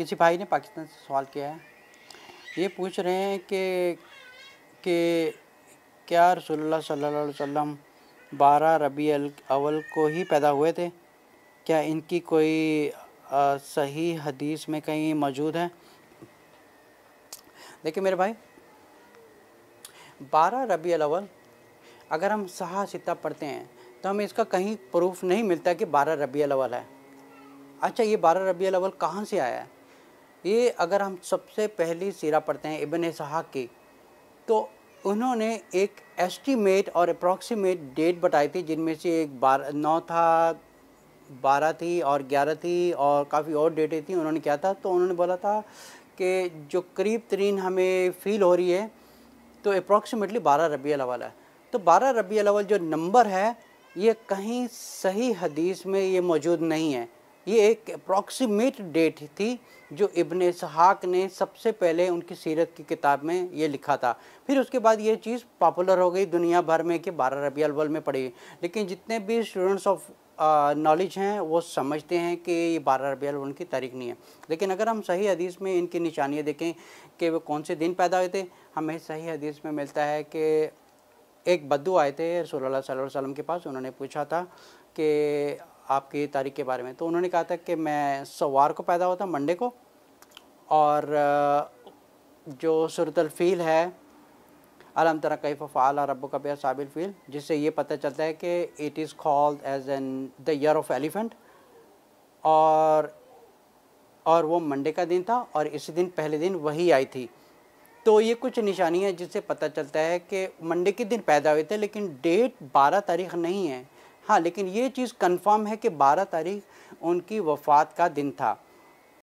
किसी भाई ने पाकिस्तान से सवाल किया है ये पूछ रहे हैं कि कि क्या रसोल्ला सल्ला वम बारह रबी अवल को ही पैदा हुए थे क्या इनकी कोई आ, सही हदीस में कहीं मौजूद है देखिए मेरे भाई बारह रबी अवल अगर हम सहा सिता पढ़ते हैं तो हमें इसका कहीं प्रूफ नहीं मिलता कि बारह रबी अवल है अच्छा ये बारह रबी अवल कहाँ से आया है ये अगर हम सबसे पहली सिरा पढ़ते हैं इबन सहाक की तो उन्होंने एक एस्टीमेट और अप्रॉक्सीमेट डेट बताई थी जिनमें से एक बार नौ था बारह थी और ग्यारह थी और काफ़ी और डेटें थी उन्होंने क्या था तो उन्होंने बोला था कि जो करीब तरीन हमें फ़ील हो रही है तो अप्रॉक्सीमेटली बारह रबी अलावल है तो बारह रबी अलावल जो नंबर है ये कहीं सही हदीस में ये मौजूद नहीं है ये एक अप्रॉक्सीमेट डेट थी जो इबन इसहाक ने सबसे पहले उनकी सीरत की किताब में ये लिखा था फिर उसके बाद ये चीज़ पॉपुलर हो गई दुनिया भर में कि बारह रबी अलवल में पढ़ी लेकिन जितने भी स्टूडेंट्स ऑफ नॉलेज हैं वो समझते हैं कि ये बारह रबी अलवल की तारीख नहीं है लेकिन अगर हम सही हदीस में इनकी निशानियाँ देखें कि वो कौन से दिन पैदा हुए थे हमें सही हदीस में मिलता है कि एक बद्दू आए थे रसोल्ला वसम के पास उन्होंने पूछा था कि आपकी तारीख के बारे में तो उन्होंने कहा था कि मैं सोमवार को पैदा हुआ था मंडे को और जो सुरतलफ़ील है अलम तरह कई फ़ाल रब का साबिल फ़ील जिससे ये पता चलता है कि it is called as an the year of elephant और और वो मंडे का दिन था और इसी दिन पहले दिन वही आई थी तो ये कुछ निशानियाँ जिससे पता चलता है कि मंडे के दिन पैदा हुए थे लेकिन डेट 12 तारीख नहीं है हाँ लेकिन ये चीज़ कंफर्म है कि 12 तारीख उनकी वफात का दिन था